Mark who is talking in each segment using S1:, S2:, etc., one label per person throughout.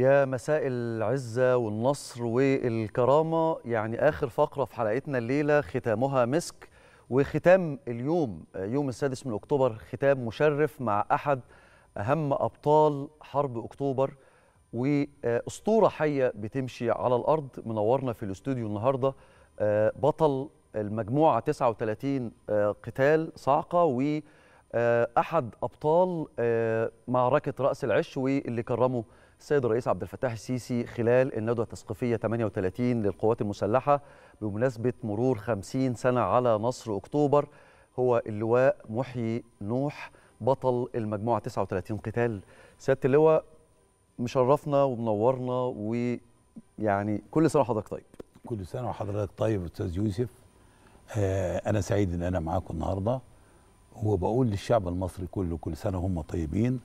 S1: يا مساء العزة والنصر والكرامة يعني آخر فقرة في حلقتنا الليلة ختامها مسك وختام اليوم يوم السادس من أكتوبر ختام مشرف مع أحد أهم أبطال حرب أكتوبر وأسطورة حية بتمشي على الأرض منورنا في الاستوديو النهاردة آه، بطل المجموعة 39 آه، قتال صعقة و آه، أحد أبطال معركة رأس العش واللي كرمه السيد الرئيس عبد الفتاح السيسي خلال الندوة التثقيفية 38 للقوات المسلحة بمناسبة مرور 50 سنة على نصر أكتوبر هو اللواء محيي نوح بطل المجموعة 39 قتال سيادة اللواء مشرفنا ومنورنا ويعني كل سنة وحضرتك طيب
S2: كل سنة وحضرتك طيب أستاذ يوسف آه أنا سعيد إن أنا معاكم النهاردة وبقول للشعب المصري كله كل سنة هم طيبين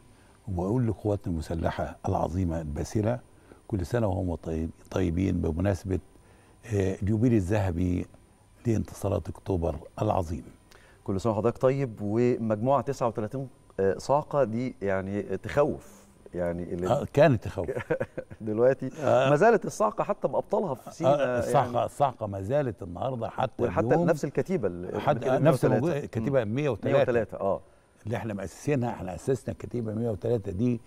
S2: وبقول لقواتنا المسلحه العظيمه الباسله كل سنه وهم طيب- طيبين بمناسبه آه، اليوبيل الذهبي لانتصارات
S1: اكتوبر العظيم. كل سنه وحضرتك طيب ومجموعه 39 آه، صاعقه دي يعني تخوف يعني اللي آه كانت تخوف دلوقتي آه،, آه ما زالت الصاعقه حتى بابطالها في سينا آه الصاعقه يعني الصاعقه ما زالت النهارده حتى حتى نفس الكتيبه حتى نفس الكتيبه 103 103
S2: اه اللي احنا مؤسسينها احنا اسسنا الكتيبه 103 دي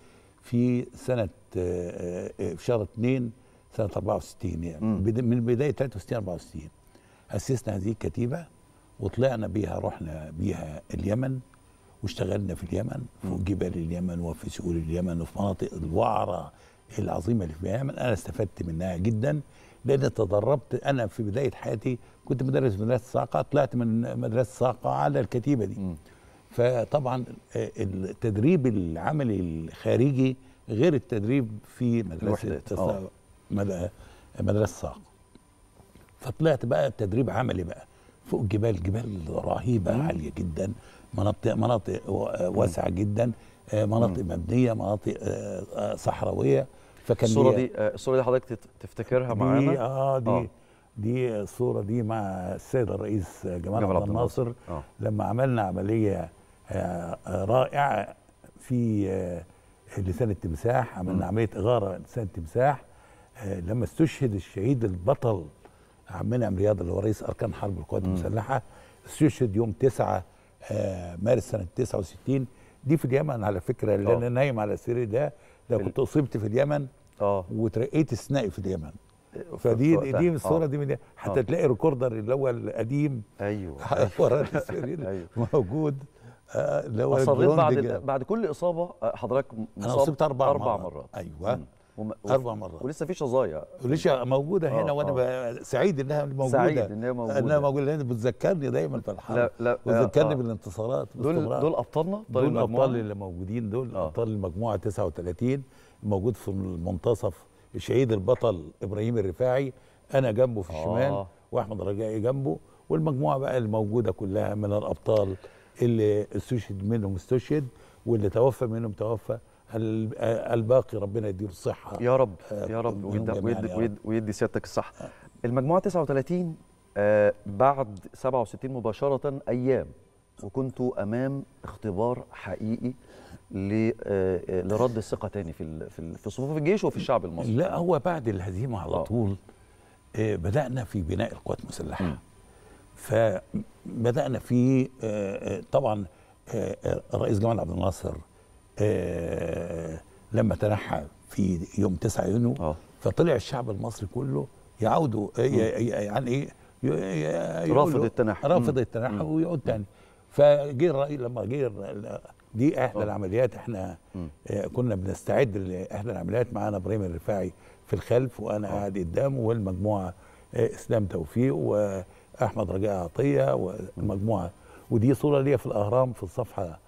S2: في سنه آه، آه، آه، في شهر 2 سنه 64 يعني من بدايه 63 64 اسسنا هذه الكتيبه وطلعنا بيها رحنا بيها اليمن واشتغلنا في اليمن في جبال اليمن وفي سهول اليمن وفي مناطق الوعره العظيمه اللي في اليمن انا استفدت منها جدا لان تدربت انا في بدايه حياتي كنت مدرس في مدرسه ساقه طلعت من مدرسه ساقه على الكتيبه دي م. فطبعا آه، التدريب العملي الخارجي غير التدريب في مدرسه آه. مدرسه ساق فطلعت بقى تدريب عملي بقى فوق جبال جبال رهيبه مم. عاليه جدا مناطق مناطق آه، واسعه جدا مناطق مم. مبنيه مناطق صحراويه فكان الصوره دي
S1: الصوره دي حضرتك تفتكرها معانا اه دي آه.
S2: دي الصوره دي مع السيد الرئيس جمال عبد الناصر لما عملنا عمليه رائع في آه، لسان التمساح عملنا عمليه اغاره لسان التمساح آه، لما استشهد الشهيد البطل عمنا رياض اللي هو رئيس اركان حرب القوات المسلحه استشهد يوم 9 آه، مارس سنه 69 دي في اليمن على فكره اللي انا نايم على سريري ده ده كنت اصبت في اليمن اه وترقيت استثنائي في اليمن فدي دي الصوره دي من حتى تلاقي ريكوردر اللي هو القديم ايوه ورا أيوه. السرير أيوه. موجود آه، اللي هو بعد
S1: بعد كل اصابه آه، حضرتك انا اصبت اربع, مرات أربع مرات, مرات. ايوه وم... اربع مرات ولسه في شظايا ولسه موجوده هنا آه وانا آه. سعيد انها موجوده سعيد انها آه، موجوده انها موجوده لان بتذكرني
S2: دايما في الحرب لا لا بتذكرني آه. بالانتصارات دول دول دول ابطالنا طيب، دول الابطال اللي موجودين دول آه. ابطال المجموعه 39 موجود في المنتصف شهيد البطل ابراهيم الرفاعي انا جنبه في الشمال آه. واحمد رجائي جنبه والمجموعه بقى الموجوده كلها من الابطال اللي استشهد منهم استشهد واللي توفى
S1: منهم توفى الباقي ربنا يديله الصحه يا رب آه، يا رب ويدي, ويدي, سيادتك الصحه آه. المجموعه 39 آه، بعد 67 مباشره ايام وكنت امام اختبار حقيقي لرد الثقه تاني في في صفوف الجيش وفي الشعب المصري
S2: لا هو بعد الهزيمه على طول بدانا في بناء القوات المسلحه فبدانا في آه، آه، طبعا الرئيس آه، جمال عبد الناصر لما تنحى في يوم 9 يونيو فطلع الشعب المصري كله يعودوا يعني ايه رافض التنحى رافض التنحى ويقعد تاني فجه الرئيس لما جه دي احدى العمليات احنا كنا بنستعد لاحدى العمليات معانا ابراهيم الرفاعي في الخلف وانا قاعد قدامه والمجموعه اسلام توفيق و احمد رجاء عطيه والمجموعه ودي صوره ليا في الاهرام في الصفحه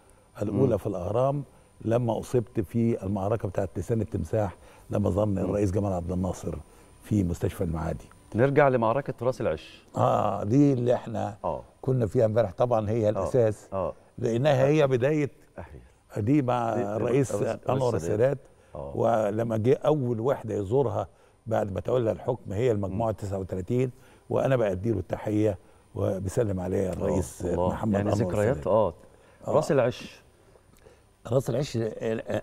S2: الاولى في الاهرام لما اصبت في المعركه بتاعه لسان التمساح لما ظن الرئيس جمال عبد الناصر في مستشفى المعادي نرجع لمعركه راس العش اه دي اللي احنا آه. كنا فيها امبارح طبعا هي آه. الاساس آه. آه. لانها هي بدايه آه. دي مع الرئيس انور السادات آه. ولما جه اول وحده يزورها بعد ما تولى الحكم هي المجموعه 39 وانا بادي له التحيه وبسلم عليه الرئيس الله. محمد يعني ذكريات آه. اه راس العش راس العش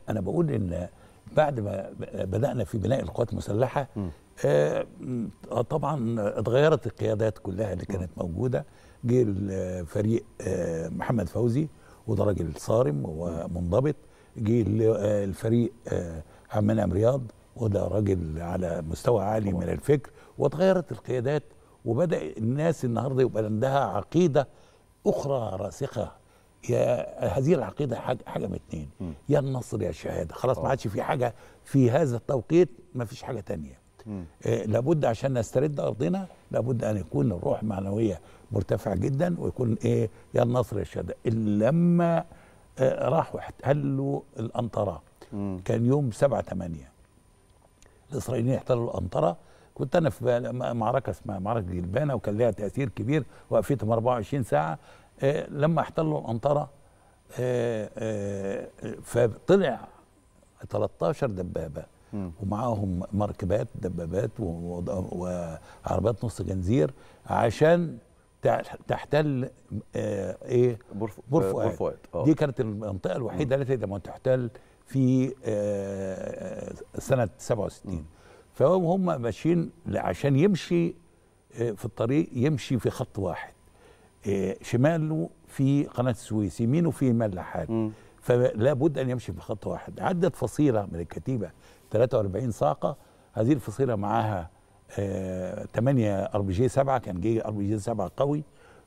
S2: انا بقول ان بعد ما بدانا في بناء القوات المسلحه آه طبعا اتغيرت القيادات كلها اللي كانت م. موجوده جه آه، الفريق آه محمد فوزي وده راجل صارم ومنضبط جه آه، الفريق آه عمان رياض وده راجل على مستوى عالي من الفكر وتغيرت القيادات وبدا الناس النهارده يبقى عندها عقيده اخرى راسخه يا هذه العقيده حاجه, حاجة من اتنين يا النصر يا الشهاده خلاص آه. ما عادش في حاجه في هذا التوقيت ما فيش حاجه تانية آه لابد عشان نسترد ارضنا لابد ان يكون الروح معنويه مرتفعه جدا ويكون ايه يا النصر يا الشهاده لما آه راحوا احتلوا الانطره كان يوم 7 8 الاسرائيليين احتلوا الانطره كنت انا في معركه اسمها معركه جلبانه وكان لها تاثير كبير وقفتهم 24 ساعه آه، لما احتلوا الانطره آه، آه، فطلع 13 دبابه ومعاهم مركبات دبابات وعربيات نص جنزير عشان تحتل ايه بور فؤاد دي كانت المنطقه الوحيده التي لم تحتل في سنه 67 فهم ماشيين عشان يمشي آه، في الطريق يمشي في خط واحد آه، شماله في قناه السويس يمينه في ملحات فلا بد ان يمشي في خط واحد عدت فصيله من الكتيبه 43 صاعقه هذه الفصيله معاها 8 ار بي جي 7 كان جي ار بي جي 7 قوي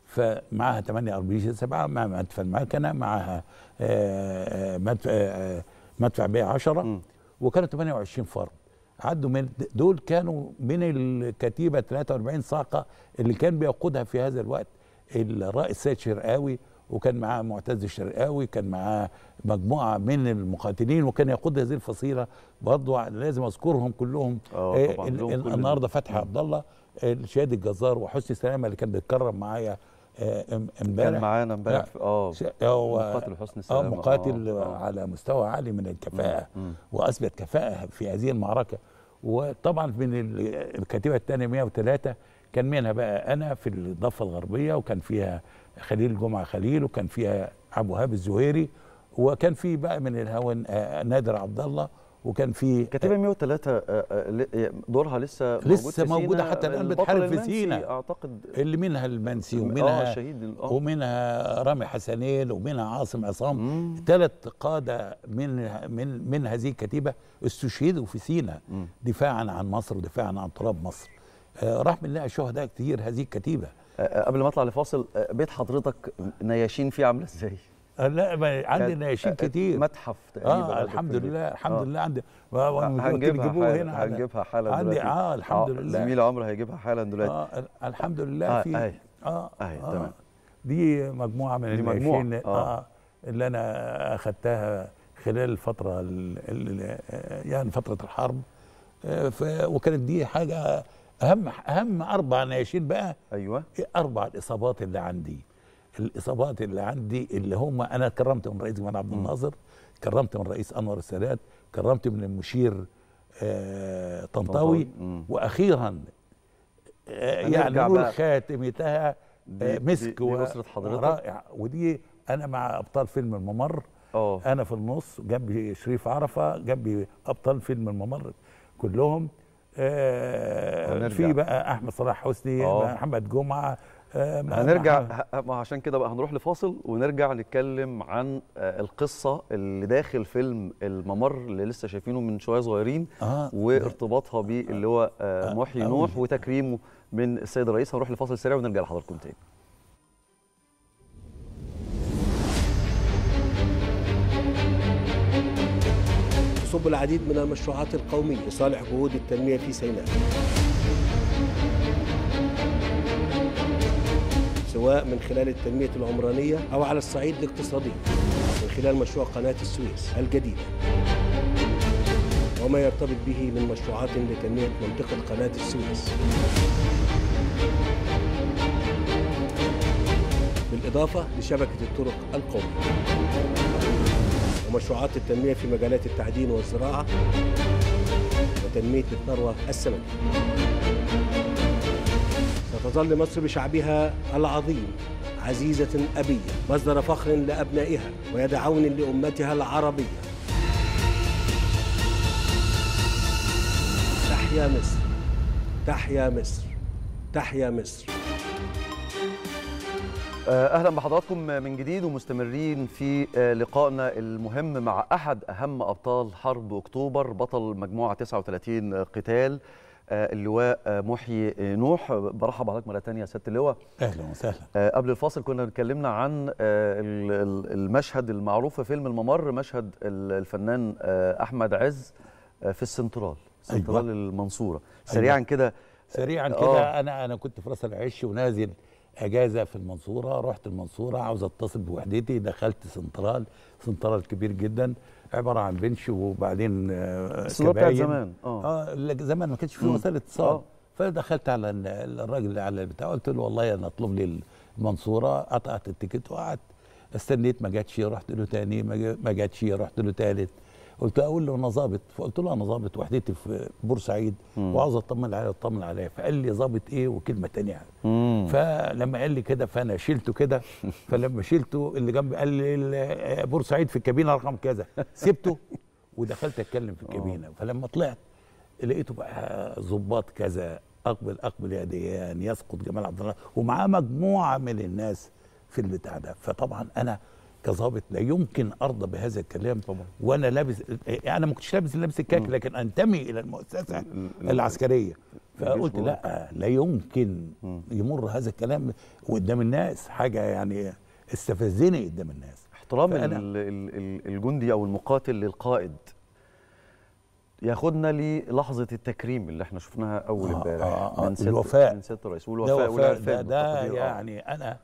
S2: فمعاها 8 ار بي جي 7 مع مدفع المعكنه معاها آه، مدفع مدفع بي 10 وكانت 28 فرق عدوا من دول كانوا من الكتيبه 43 صاعقه اللي كان بيقودها في هذا الوقت الرئيس سيد شرقاوي وكان معاه معتز الشرقاوي كان معاه مجموعه من المقاتلين وكان يقود هذه الفصيله برضه لازم اذكرهم كلهم آه آه النهارده فتحي عبد الله الشهيد الجزار وحسني سلامه اللي كان بيتكرم معايا آه، امبارح كان معانا امبارح اه
S1: مقاتل حسني سلامه اه مقاتل
S2: آه، آه. على مستوى عالي من الكفاءه مم. واثبت كفاءه في هذه المعركه وطبعا من الكتيبه الثانيه 103 كان منها بقى انا في الضفه الغربيه وكان فيها خليل جمعه خليل وكان فيها عبد الوهاب الزهيري وكان في بقى من الهون آه، نادر عبد الله وكان في كتيبه 103 آه، آه، دورها لسه لسه موجوده حتى الان بتحارب في سينا اعتقد اللي منها المنسي ومنها آه،, آه ومنها رامي حسنين ومنها عاصم عصام ثلاث قاده من من من هذه الكتيبه استشهدوا في سينا دفاعا عن مصر ودفاعا
S1: عن تراب مصر آه راح منها شهداء كتير هذه الكتيبه قبل ما اطلع لفاصل بيت حضرتك نياشين فيه عامله ازاي؟
S2: لا عندي نقاشين كتير متحف تقريبا اه الحمد لله الحمد آه. لله عندي هنجيبها هنا هنجيبها حالا عندي اه الحمد آه لله زميل عمر
S1: هيجيبها حالا دلوقتي اه الحمد لله آه في اه اه, آه, تمام
S2: دي مجموعه من دي مجموعة. آه. آه اللي انا اخذتها خلال الفتره يعني فتره الحرب آه، وكانت دي حاجه اهم اهم اربع نياشين بقى ايوه اربع الاصابات اللي عندي الاصابات اللي عندي اللي هم انا كرمت من رئيس جمال عبد الناصر كرمت من رئيس انور السادات كرمت من المشير آه طنطاوي واخيرا آه يعني خاتمتها آه، مسك دي حضرتك رائع ودي انا مع ابطال فيلم الممر أوه. انا في النص جنبي شريف عرفه جنبي ابطال فيلم الممر كلهم
S1: آه في بقى احمد صلاح حسني محمد
S2: جمعه آه، هنرجع
S1: ما عشان كده بقى هنروح لفاصل ونرجع نتكلم عن آه، القصه اللي داخل فيلم الممر اللي لسه شايفينه من شويه صغيرين آه وارتباطها باللي آه، هو آه محيي آه نوح وتكريمه من السيد الرئيس هنروح لفاصل سريع ونرجع لحضراتكم تاني
S2: صب العديد من المشروعات القومية لصالح جهود التنمية في سيناء سواء من خلال التنمية العمرانية أو على الصعيد الاقتصادي من خلال مشروع قناة السويس الجديدة وما يرتبط به من مشروعات لتنمية منطقة قناة السويس بالإضافة لشبكة الطرق القومية ومشروعات التنمية في مجالات التعدين والزراعة وتنمية الثروة السمكية وتظل مصر بشعبها العظيم عزيزة أبية مصدر فخر لأبنائها ويد عون لأمتها العربية تحيا مصر
S1: تحيا مصر تحيا مصر آه، اهلا بحضراتكم من جديد ومستمرين في آه، لقائنا المهم مع احد اهم ابطال حرب اكتوبر بطل مجموعه 39 قتال آه، اللواء آه، محيي آه، نوح برحب حضرتك مره ثانيه يا سياده اللواء اهلا وسهلا قبل الفاصل كنا اتكلمنا عن المشهد المعروف في فيلم الممر مشهد الفنان احمد عز في السنترال أيوة. سنترال أيوة. المنصوره سريعا أيوة. كده سريعا كده انا انا كنت في راس العش ونازل اجازه في المنصوره
S2: رحت المنصوره عاوز اتصل بوحدتي دخلت سنترال سنترال كبير جدا عباره عن بنش وبعدين السلوبه زمان اه, آه، زمان ما كانش في وسائل اتصال آه. فدخلت على الراجل على البتاع قلت له والله انا اطلب لي المنصوره قطعت التيكت وقعدت استنيت ما جاتش رحت له تاني ما جاتش رحت له تالت قلت له اقول له انا ظابط فقلت له انا ظابط وحدتي في بورسعيد وعاوز اطمن عليه اطمن عليه فقال لي ظابط ايه وكلمه ثانيه فلما قال لي كده فانا شلته كده فلما شلته اللي جنبي قال لي بورسعيد في الكابينه رقم كذا سبته ودخلت اتكلم في الكابينه آه. فلما طلعت لقيته بقى ظباط كذا اقبل اقبل يا ديان يسقط جمال عبد الله ومعاه مجموعه من الناس في البتاع ده فطبعا انا كظابط لا يمكن ارضى بهذا الكلام طبعا وانا لابس انا ما كنتش لابس لابس الكاك لكن انتمي الى المؤسسه العسكريه فقلت لا لا يمكن يمر هذا الكلام قدام الناس حاجه يعني استفزني قدام الناس
S1: احترام الجندي او المقاتل للقائد ياخدنا للحظه التكريم اللي احنا شفناها اول آه، امبارح آه آه آه من الوفاء من ست الرئيس والوفاء ده, ده, ده, ده يعني
S2: انا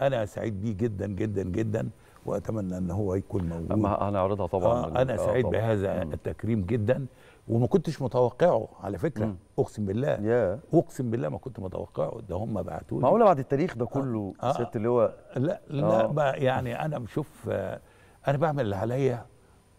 S2: انا سعيد بيه جدا جدا جدا واتمنى ان هو يكون موجود اما انا اعرضها طبعا آه انا آه، سعيد طبعاً. بهذا مم. التكريم جدا وما كنتش متوقعه على فكره مم. اقسم بالله yeah. اقسم بالله ما كنت متوقعه ده هم بعتوا لي معقوله بعد التاريخ ده آه، كله آه. ست اللي هو لا لا آه. يعني انا بشوف آه، انا بعمل اللي عليا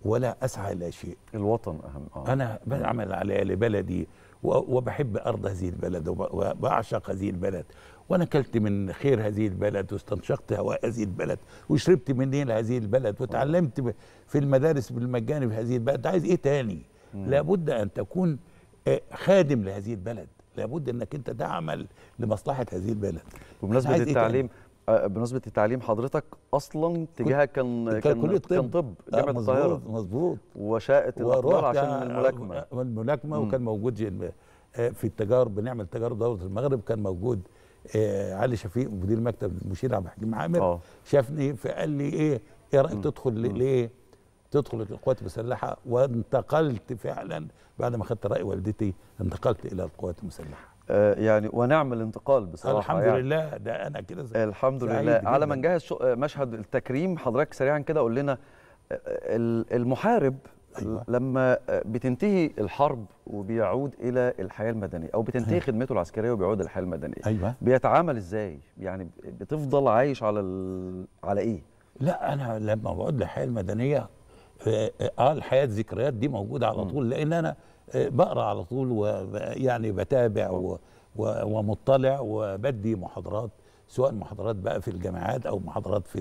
S2: ولا اسعى الى شيء الوطن اهم آه. انا بعمل عليا لبلدي وبحب ارض هذه البلد وبعشق هذه البلد وانا اكلت من خير هذه البلد واستنشقت هواء هذه البلد وشربت من نيل هذه البلد وتعلمت في المدارس بالمجاني في هذه البلد عايز ايه تاني لابد ان تكون آه، خادم لهذه البلد
S1: لابد انك انت تعمل لمصلحه هذه البلد بمناسبه إيه التعليم آه، بمناسبه التعليم حضرتك اصلا اتجاهك كان كان كليه طب كان طب آه، جامعه القاهره مظبوط وشاءت الاقدار عشان الملاكمه
S2: الملاكمه وكان موجود في التجارب بنعمل تجارب دوله المغرب كان موجود آه، علي شفيق مدير مكتب المشير عبد الحكيم عامر اه. شافني فقال لي ايه ايه رايك تدخل ليه تدخل القوات المسلحه وانتقلت فعلا بعد ما خدت راي والدتي انتقلت الى القوات المسلحه
S1: آه يعني ونعم الانتقال بصراحه الحمد يعني.
S2: لله ده انا كده الحمد لله على ما
S1: نجهز مشهد التكريم حضرتك سريعا كده قول لنا آه، المحارب أيوة. لما آه، بتنتهي الحرب وبيعود الى الحياه المدنيه او بتنتهي أيوة. خدمته العسكريه وبيعود الى الحياه المدنيه أيوة. بيتعامل ازاي يعني بتفضل عايش على ال... على ايه لا انا لما بقعد للحياه المدنيه اه, آه،,
S2: آه، الحياه الذكريات دي موجوده على طول لان انا بقرا على طول ويعني بتابع و... و... ومطلع وبدي محاضرات سواء محاضرات بقى في الجامعات او محاضرات في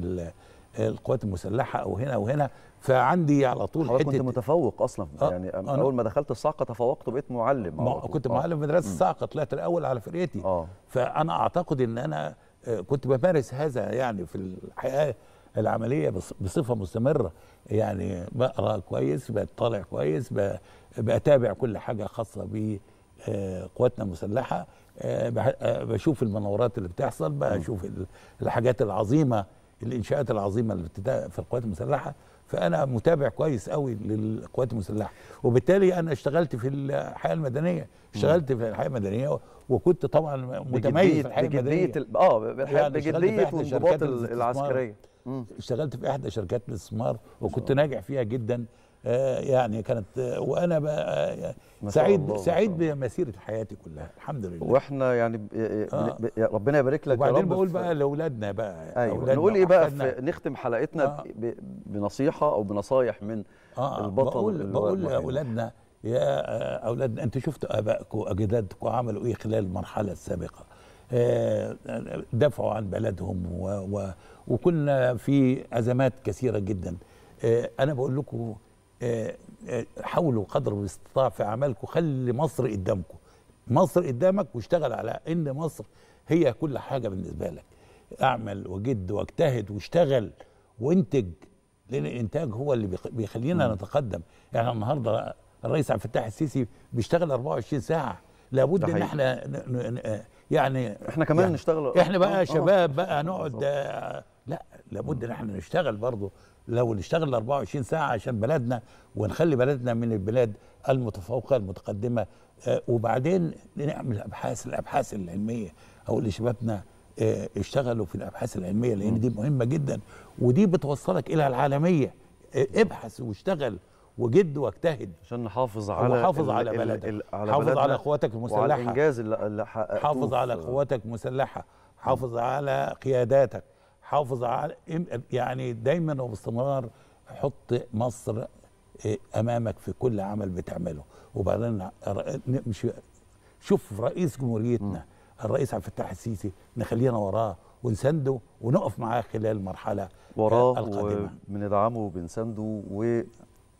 S2: القوات المسلحه او هنا وهنا فعندي على طول حته
S1: كنت متفوق اصلا آه يعني اول ما دخلت الصاعقه تفوقت وبقيت معلم ما كنت آه معلم
S2: مدرسه الصاعقه طلعت الاول على فرقتي آه فانا اعتقد ان انا آه، كنت بمارس هذا يعني في الحياه العمليه بصفه مستمره يعني بقرا كويس بطلع كويس بتابع كل حاجه خاصه بقواتنا آه، المسلحه آه، بشوف المناورات اللي بتحصل بشوف الحاجات العظيمه الانشاءات العظيمه اللي في القوات المسلحه فانا متابع كويس قوي للقوات المسلحه وبالتالي انا اشتغلت في الحياه المدنيه اشتغلت في الحياه المدنيه وكنت طبعا متميز في الحياه المدنيه اه بجديه والانضباط يعني العسكريه اشتغلت في احدى شركات الاستثمار وكنت آه. ناجح فيها جدا آه، يعني كانت آه، وانا بقى آه، سعيد سعيد بمسيره حياتي كلها الحمد لله
S1: واحنا يعني آه. ربنا يبارك لك وبعدين يا رب بقول بقى
S2: لاولادنا بقى أيوة. أولادنا نقول ايه بقى في
S1: نختم حلقتنا آه. بنصيحه او بنصايح من آه. البطل بقول بقول لاولادنا يا اولادنا انتوا شفتوا ابائكم اجدادكم
S2: عملوا ايه خلال المرحله السابقه دافعوا عن بلدهم و و وكنا في ازمات كثيره جدا انا بقول لكم آه، آه، حاولوا قدر الاستطاع في اعمالكم خلي مصر قدامكم مصر قدامك واشتغل على ان مصر هي كل حاجه بالنسبه لك اعمل وجد واجتهد واشتغل وانتج لان الانتاج هو اللي بيخلينا م. نتقدم يعني النهارده الرئيس عبد الفتاح السيسي بيشتغل 24 ساعه لابد ان احنا يعني احنا كمان يعني نشتغل احنا بقى أوه. آه، شباب بقى نقعد لا لابد ان احنا نشتغل برضه لو نشتغل 24 ساعه عشان بلدنا ونخلي بلدنا من البلاد المتفوقه المتقدمه آه، وبعدين نعمل ابحاث الابحاث العلميه او اللي شبابنا آه، اشتغلوا في الابحاث العلميه لان دي مهمه جدا ودي بتوصلك الى العالميه آه، ابحث واشتغل وجد واجتهد عشان نحافظ على حافظ على بلدك ال على حافظ على قواتك المسلحه وعلى الانجاز اللي حققته حافظ على قواتك المسلحه حافظ على قياداتك حافظ على يعني دايما وباستمرار حط مصر إيه، امامك في كل عمل بتعمله وبعدين نمشي شوف رئيس جمهوريتنا الرئيس عبد الفتاح السيسي نخلينا وراه ونسنده ونقف
S1: معاه خلال المرحله القادمه وراه بندعمه وبنسنده و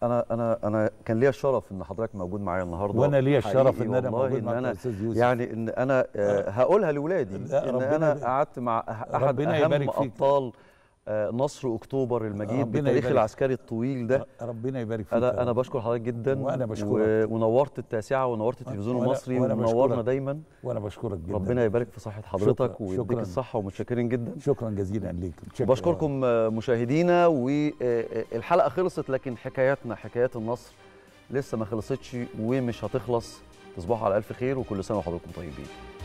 S1: انا انا انا كان ليا الشرف ان حضرتك موجود معايا النهارده وانا ليا الشرف ان انا موجود معاك يا استاذ يوسف يعني ان انا آه، آه. هقولها لاولادي ان انا قعدت مع احد اهم ابطال فيك. آه، نصر اكتوبر المجيد بالتاريخ العسكري الطويل ده ربنا يبارك فيك انا انا بشكر حضرتك جدا وانا بشكرك ونورت التاسعه ونورت التلفزيون المصري ونورنا دايما وانا بشكرك جدا ربنا يبارك في صحه حضرتك ويديك الصحه ومتشكرين جدا شكرا جزيلا ليك بشكركم مشاهدينا والحلقه آه، آه، خلصت لكن حكاياتنا حكايات النصر لسه ما خلصتش ومش هتخلص تصبحوا على الف خير وكل سنه وحضراتكم طيبين